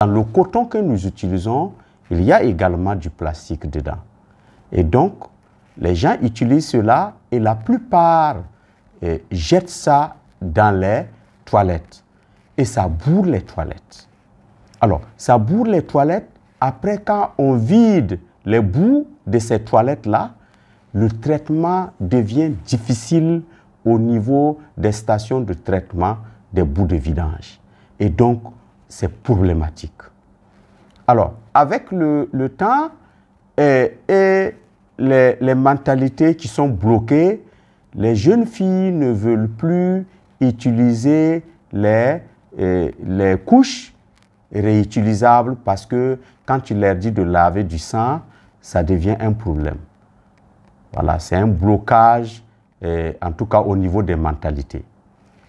Dans le coton que nous utilisons, il y a également du plastique dedans. Et donc, les gens utilisent cela et la plupart eh, jettent ça dans les toilettes. Et ça bourre les toilettes. Alors, ça bourre les toilettes. Après, quand on vide les bouts de ces toilettes-là, le traitement devient difficile au niveau des stations de traitement des bouts de vidange. Et donc, c'est problématique. Alors, avec le, temps et, les, mentalités qui sont bloquées, les jeunes filles ne veulent plus utiliser eh, les, couches réutilisables parce que quand tu leur dis de laver du sang, ça devient un problème. Voilà, c'est un blocage, eh, en tout cas au niveau des mentalités.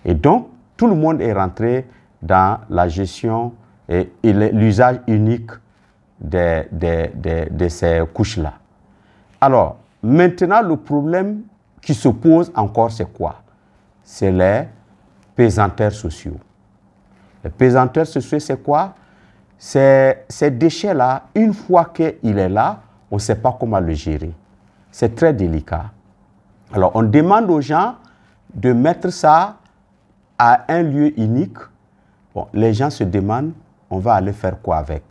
Et donc, tout le monde est rentré dans la gestion et, l'usage unique de, ces couches-là. Alors, maintenant, le problème qui se pose encore, c'est quoi C'est les pesanteurs sociaux. Les pesanteurs sociaux, c'est quoi C'est ces déchets-là, une fois qu'il est là, on ne sait pas comment le gérer. C'est très délicat. Alors, on demande aux gens de mettre ça à un lieu unique les gens se demandent, on va aller faire quoi avec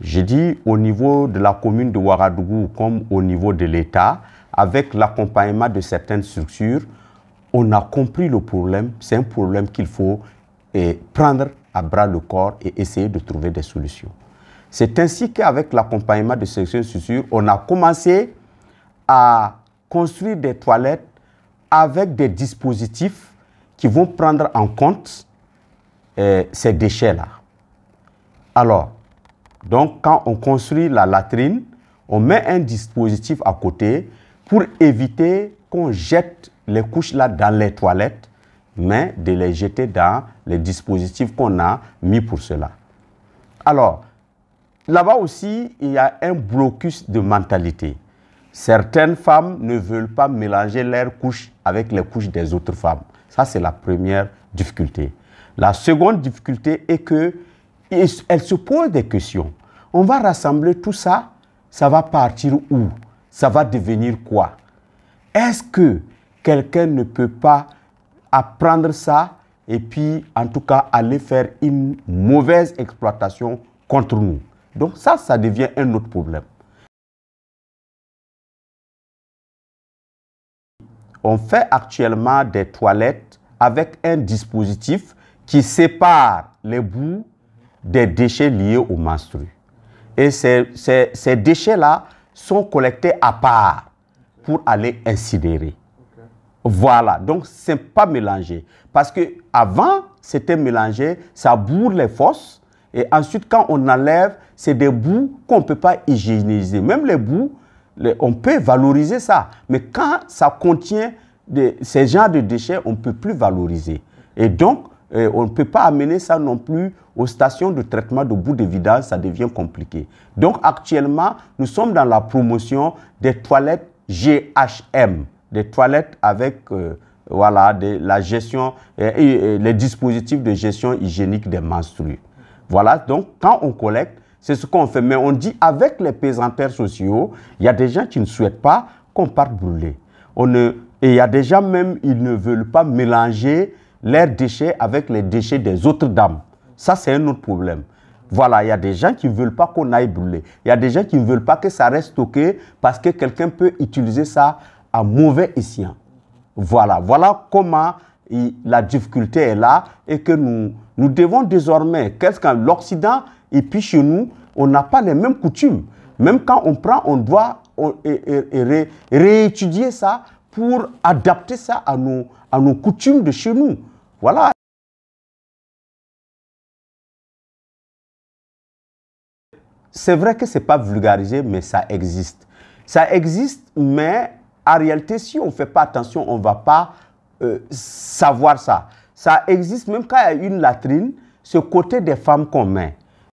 Je dis au niveau de la commune de Ouagadougou comme au niveau de l'État, avec l'accompagnement de certaines structures, on a compris le problème. C'est un problème qu'il faut prendre à bras le corps et essayer de trouver des solutions. C'est ainsi qu'avec l'accompagnement de certaines structures, on a commencé à construire des toilettes avec des dispositifs qui vont prendre en compte euh, ces déchets-là. Alors, donc quand on construit la latrine, on met un dispositif à côté pour éviter qu'on jette les couches-là dans les toilettes, mais de les jeter dans les dispositifs qu'on a mis pour cela. Alors, là-bas aussi, il y a un blocus de mentalité. Certaines femmes ne veulent pas mélanger leurs couches avec les couches des autres femmes. Ça, c'est la première difficulté. La seconde difficulté est que elle se pose des questions. On va rassembler tout ça, ça va partir où Ça va devenir quoi Est-ce que quelqu'un ne peut pas apprendre ça et puis en tout cas aller faire une mauvaise exploitation contre nous Donc ça, ça devient un autre problème. On fait actuellement des toilettes avec un dispositif qui sépare les bouts des déchets liés aux menstrues. Et ces, ces, déchets-là sont collectés à part pour aller incinérer. Voilà, donc ce n'est pas mélangé. Parce qu'avant, c'était mélangé, ça bourre les fosses. Et ensuite, quand on enlève, c'est des bouts qu'on ne peut pas hygiéniser. Même les bouts, on peut valoriser ça. Mais quand ça contient de, ces genres de déchets, on ne peut plus valoriser. Et donc, euh, on ne peut pas amener ça non plus aux stations de traitement de bout de vidange, ça devient compliqué. Donc actuellement, nous sommes dans la promotion des toilettes GHM, des toilettes avec euh, voilà, de, la gestion euh, et, les dispositifs de gestion hygiénique des menstrues. Voilà, donc quand on collecte, c'est ce qu'on fait. Mais on dit avec les pesanteurs sociaux, il y a des gens qui ne souhaitent pas qu'on parte brûler. On et il y a des gens même, ils ne veulent pas mélanger leurs déchets avec les déchets des autres dames. Ça, c'est un autre problème. Voilà, il y a des gens qui ne veulent pas qu'on aille brûler. Il y a des gens qui ne veulent pas que ça reste stocké parce que quelqu'un peut utiliser ça à mauvais escient. Voilà, voilà comment la difficulté est là et que nous, nous devons désormais, qu'est-ce qu'en l'Occident et puis chez nous, on n'a pas les mêmes coutumes. Même quand on prend, on doit réétudier ça pour adapter ça à à nos coutumes de chez nous. Voilà. C'est vrai que ce n'est pas vulgarisé, mais ça existe. Ça existe, mais en réalité, si on ne fait pas attention, on ne va pas euh, savoir ça. Ça existe même quand il y a une latrine, ce côté des femmes qu'on met.